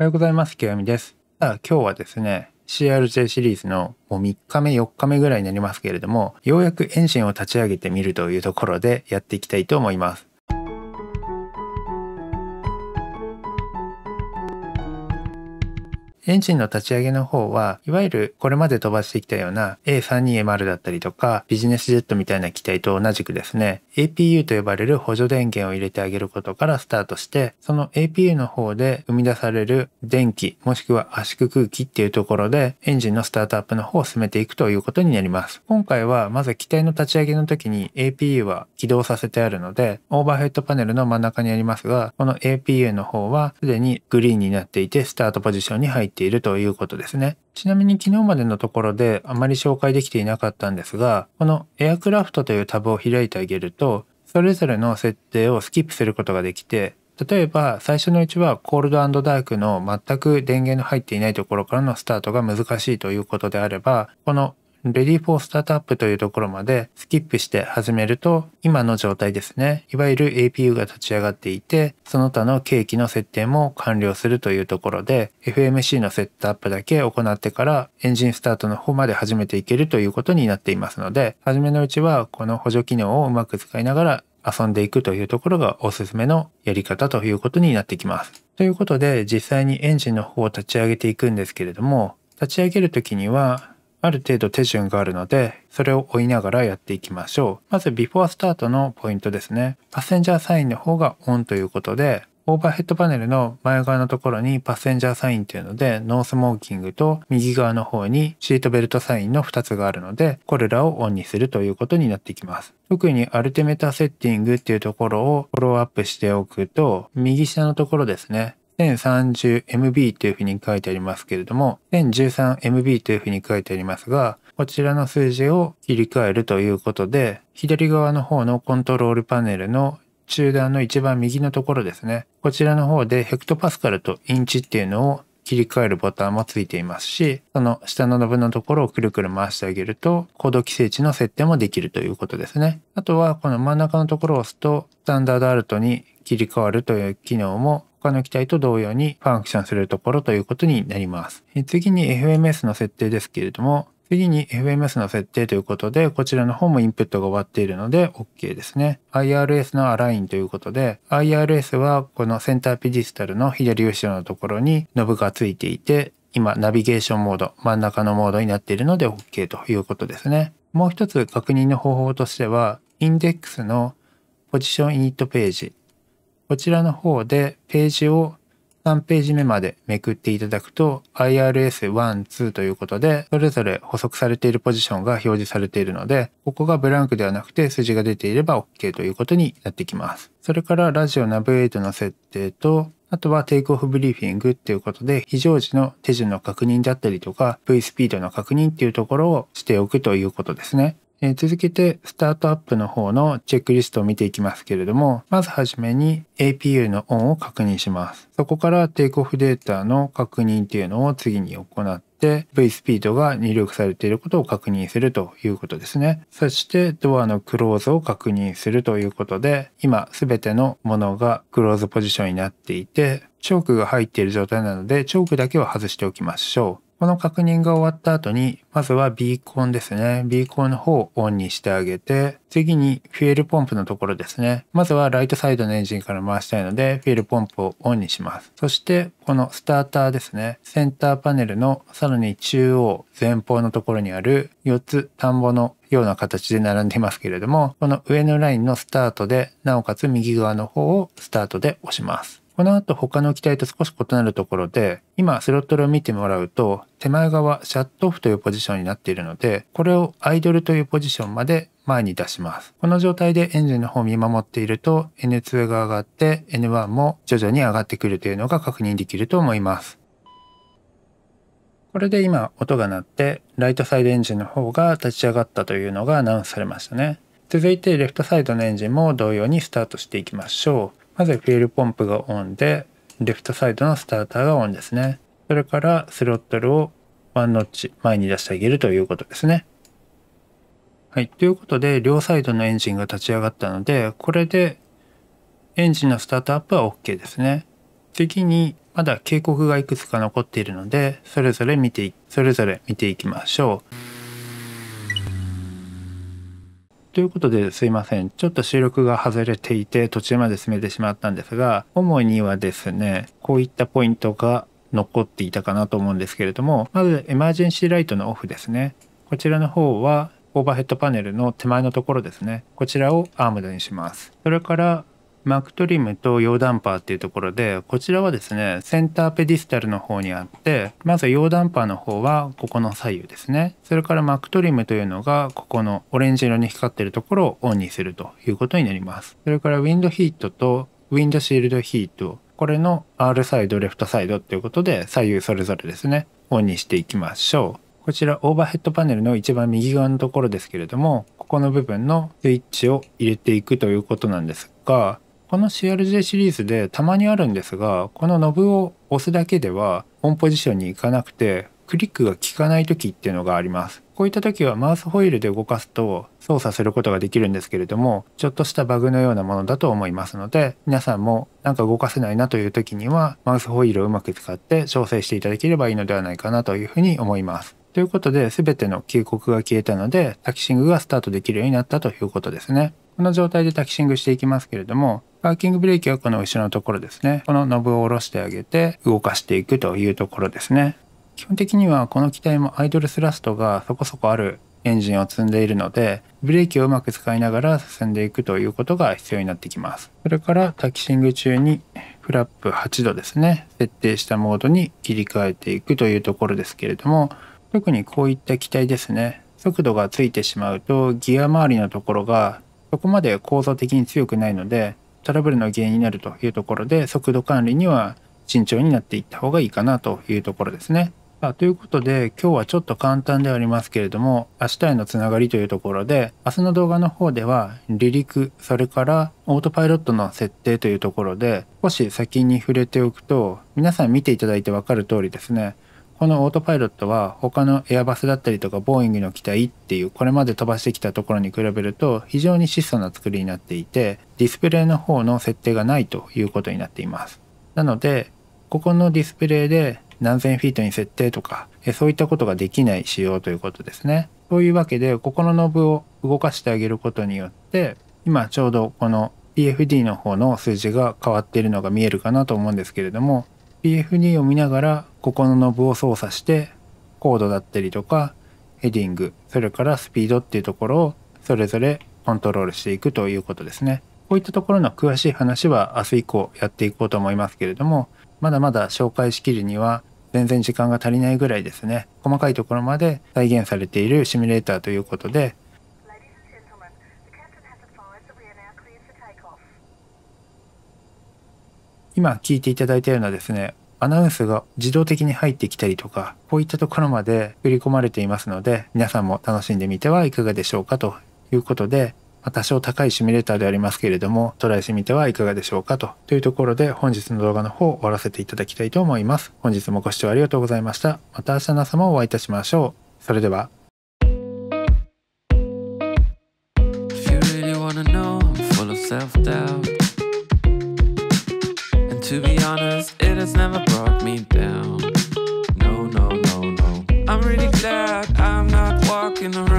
おはようございます。清美です。さあ、今日はですね、CRJ シリーズのもう3日目、4日目ぐらいになりますけれども、ようやくエンジンを立ち上げてみるというところでやっていきたいと思います。エンジンの立ち上げの方は、いわゆるこれまで飛ばしてきたような A32MR だったりとか、ビジネスジェットみたいな機体と同じくですね、APU と呼ばれる補助電源を入れてあげることからスタートして、その APU の方で生み出される電気、もしくは圧縮空気っていうところで、エンジンのスタートアップの方を進めていくということになります。今回は、まず機体の立ち上げの時に APU は起動させてあるので、オーバーヘッドパネルの真ん中にありますが、この APU の方はすでにグリーンになっていて、スタートポジションに入ってているということですね。ちなみに昨日までのところであまり紹介できていなかったんですが、このエアクラフトというタブを開いてあげると、それぞれの設定をスキップすることができて、例えば最初のうちはコールドダークの全く電源の入っていないところからのスタートが難しいということであればこのレ d y for Startup というところまでスキップして始めると、今の状態ですね。いわゆる APU が立ち上がっていて、その他のケーキの設定も完了するというところで、FMC のセットアップだけ行ってからエンジンスタートの方まで始めていけるということになっていますので、初めのうちはこの補助機能をうまく使いながら遊んでいくというところがおすすめのやり方ということになってきます。ということで、実際にエンジンの方を立ち上げていくんですけれども、立ち上げるときには、ある程度手順があるので、それを追いながらやっていきましょう。まず、ビフォースタートのポイントですね。パッセンジャーサインの方がオンということで、オーバーヘッドパネルの前側のところにパッセンジャーサインっていうので、ノースモーキングと右側の方にシートベルトサインの2つがあるので、これらをオンにするということになっていきます。特にアルテメータセッティングっていうところをフォローアップしておくと、右下のところですね、1030MB というふうに書いてありますけれども、1013MB というふうに書いてありますが、こちらの数字を切り替えるということで、左側の方のコントロールパネルの中段の一番右のところですね。こちらの方でヘクトパスカルとインチっていうのを切り替えるボタンもついていますし、その下のノブのところをくるくる回してあげると、コード規制値の設定もできるということですね。あとは、この真ん中のところを押すと、スタンダードアルトに切り替わるという機能も他の機体と同様にファンクションするところということになります。次に FMS の設定ですけれども、次に FMS の設定ということで、こちらの方もインプットが終わっているので OK ですね。IRS のアラインということで、IRS はこのセンターピディスタルの左後ろのところにノブがついていて、今ナビゲーションモード、真ん中のモードになっているので OK ということですね。もう一つ確認の方法としては、インデックスのポジションイニットページ。こちらの方でページを3ページ目までめくっていただくと IRS1、2ということで、それぞれ補足されているポジションが表示されているので、ここがブランクではなくて数字が出ていれば OK ということになってきます。それからラジオナブトの設定と、あとはテイクオフブリーフィングっていうことで、非常時の手順の確認だったりとか、V スピードの確認っていうところをしておくということですね。え続けてスタートアップの方のチェックリストを見ていきますけれども、まずはじめに APU のオンを確認します。そこからテイクオフデータの確認っていうのを次に行って、V スピードが入力されていることを確認するということですね。そしてドアのクローズを確認するということで、今すべてのものがクローズポジションになっていて、チョークが入っている状態なので、チョークだけは外しておきましょう。この確認が終わった後に、まずはビーコンですね。ビーコンの方をオンにしてあげて、次にフュエルポンプのところですね。まずはライトサイドのエンジンから回したいので、フィエルポンプをオンにします。そして、このスターターですね。センターパネルのさらに中央、前方のところにある4つ田んぼのような形で並んでいますけれども、この上のラインのスタートで、なおかつ右側の方をスタートで押します。この後他の機体と少し異なるところで、今スロットルを見てもらうと、手前側シャットオフというポジションになっているので、これをアイドルというポジションまで前に出します。この状態でエンジンの方を見守っていると N2 が上がって N1 も徐々に上がってくるというのが確認できると思います。これで今音が鳴ってライトサイドエンジンの方が立ち上がったというのがアナウンスされましたね。続いてレフトサイドのエンジンも同様にスタートしていきましょう。まずフィールポンプがオンで、レフトサイドのスターターがオンですね。それからスロットルをワンノッチ前に出してあげるということですね。はい。ということで、両サイドのエンジンが立ち上がったので、これでエンジンのスタートアップは OK ですね。次に、まだ警告がいくつか残っているので、それぞれ見て、それぞれ見ていきましょう。ということですいません。ちょっと収録が外れていて途中まで進めてしまったんですが、主にはですね、こういったポイントが残っていたかなと思うんですけれども、まずエマージェンシーライトのオフですね。こちらの方はオーバーヘッドパネルの手前のところですね。こちらをアームドにします。それからマクトリムとヨーダンパーっていうところで、こちらはですね、センターペディスタルの方にあって、まずヨーダンパーの方はここの左右ですね。それからマクトリムというのが、ここのオレンジ色に光ってるところをオンにするということになります。それからウィンドヒートとウィンドシールドヒート、これの R サイド、レフトサイドっていうことで左右それぞれですね、オンにしていきましょう。こちらオーバーヘッドパネルの一番右側のところですけれども、ここの部分のスイッチを入れていくということなんですが、この CRJ シリーズでたまにあるんですがこのノブを押すだけではオンポジションに行かなくてクリックが効かない時っていうのがあります。こういった時はマウスホイールで動かすと操作することができるんですけれども、ちょっとしたバグのようなものだと思いますので、皆さんもなんか動かせないなという時には、マウスホイールをうまく使って調整していただければいいのではないかなというふうに思います。ということで、全ての警告が消えたので、タキシングがスタートできるようになったということですね。この状態でタキシングしていきますけれども、パーキングブレーキはこの後ろのところですね。このノブを下ろしてあげて動かしていくというところですね。基本的にはこの機体もアイドルスラストがそこそこあるエンジンを積んでいるので、ブレーキをうまく使いながら進んでいくということが必要になってきます。それからタキシング中にフラップ8度ですね、設定したモードに切り替えていくというところですけれども、特にこういった機体ですね、速度がついてしまうとギア周りのところがそこまで構造的に強くないので、トラブルの原因になるというところで、速度管理には慎重になっていった方がいいかなというところですね。あということで、今日はちょっと簡単ではありますけれども、明日へのつながりというところで、明日の動画の方では、離陸、それからオートパイロットの設定というところで、少し先に触れておくと、皆さん見ていただいてわかる通りですね、このオートパイロットは他のエアバスだったりとかボーイングの機体っていうこれまで飛ばしてきたところに比べると非常に質素な作りになっていてディスプレイの方の設定がないということになっていますなのでここのディスプレイで何千フィートに設定とかそういったことができない仕様ということですねというわけでここのノブを動かしてあげることによって今ちょうどこの PFD の方の数字が変わっているのが見えるかなと思うんですけれども PFD を見ながらここのノブを操作してコードだったりとかヘディングそれからスピードっていうところをそれぞれコントロールしていくということですねこういったところの詳しい話は明日以降やっていこうと思いますけれどもまだまだ紹介しきるには全然時間が足りないぐらいですね細かいところまで再現されているシミュレーターということで今聞いていただいたようなですね、アナウンスが自動的に入ってきたりとか、こういったところまで振り込まれていますので、皆さんも楽しんでみてはいかがでしょうかということで、ま多少高いシミュレーターでありますけれども、トライしてみてはいかがでしょうかと。というところで本日の動画の方終わらせていただきたいと思います。本日もご視聴ありがとうございました。また明日の朝もお会いいたしましょう。それでは。self doubt. honest, it has never brought me down. No, no, no, no. I'm really glad I'm not walking around.